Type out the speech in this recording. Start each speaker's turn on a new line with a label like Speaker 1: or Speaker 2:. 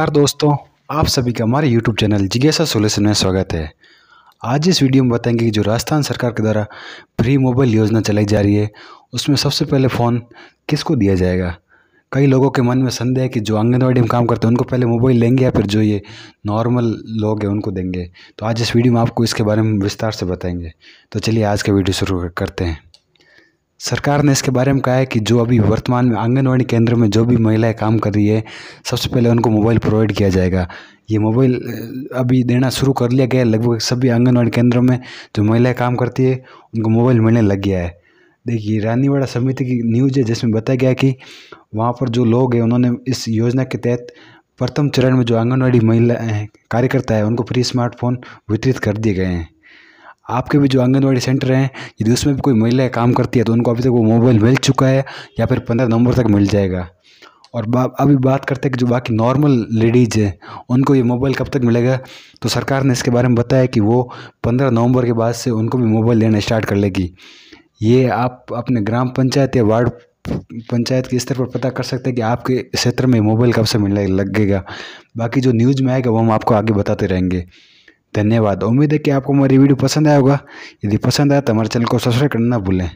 Speaker 1: यार दोस्तों आप सभी का हमारे YouTube चैनल जिज्ञासा सोल्यूशन में स्वागत है आज इस वीडियो में बताएंगे कि जो राजस्थान सरकार के द्वारा फ्री मोबाइल योजना चलाई जा रही है उसमें सबसे पहले फ़ोन किसको दिया जाएगा कई लोगों के मन में संदेह है कि जो आंगनबाड़ी में काम करते हैं उनको पहले मोबाइल लेंगे या फिर जो ये नॉर्मल लोग हैं उनको देंगे तो आज इस वीडियो में आपको इसके बारे में विस्तार से बताएंगे तो चलिए आज का वीडियो शुरू करते हैं सरकार ने इसके बारे में कहा है कि जो अभी वर्तमान में आंगनवाड़ी केंद्र में जो भी महिलाएं काम कर रही है सबसे पहले उनको मोबाइल प्रोवाइड किया जाएगा ये मोबाइल अभी देना शुरू कर लिया गया है लगभग सभी आंगनवाड़ी केंद्रों में जो महिलाएं काम करती है उनको मोबाइल मिलने लग गया है देखिए रानीवाड़ा समिति की न्यूज है जिसमें बताया गया कि वहाँ पर जो लोग हैं उन्होंने इस योजना के तहत प्रथम चरण में जो आंगनवाड़ी महिला कार्यकर्ता है उनको फ्री स्मार्टफोन वितरित कर दिए गए हैं आपके भी जो आंगनबाड़ी सेंटर हैं यदि उसमें भी कोई महिलाएँ काम करती है तो उनको अभी तक वो मोबाइल मिल चुका है या फिर पंद्रह नवंबर तक मिल जाएगा और बा अभी बात करते हैं कि जो बाकी नॉर्मल लेडीज़ हैं उनको ये मोबाइल कब तक मिलेगा तो सरकार ने इसके बारे में बताया कि वो पंद्रह नवंबर के बाद से उनको भी मोबाइल लेना स्टार्ट कर लेगी ये आप अपने ग्राम पंचायत या वार्ड पंचायत के स्तर पर पता कर सकते हैं कि आपके क्षेत्र में मोबाइल कब से मिलने लगेगा बाकी जो न्यूज़ में आएगा वो हम आपको आगे बताते रहेंगे धन्यवाद उम्मीद है कि आपको मेरी वीडियो पसंद आया होगा यदि पसंद आया तो हमारे चैनल को सब्सक्राइब करना ना भूलें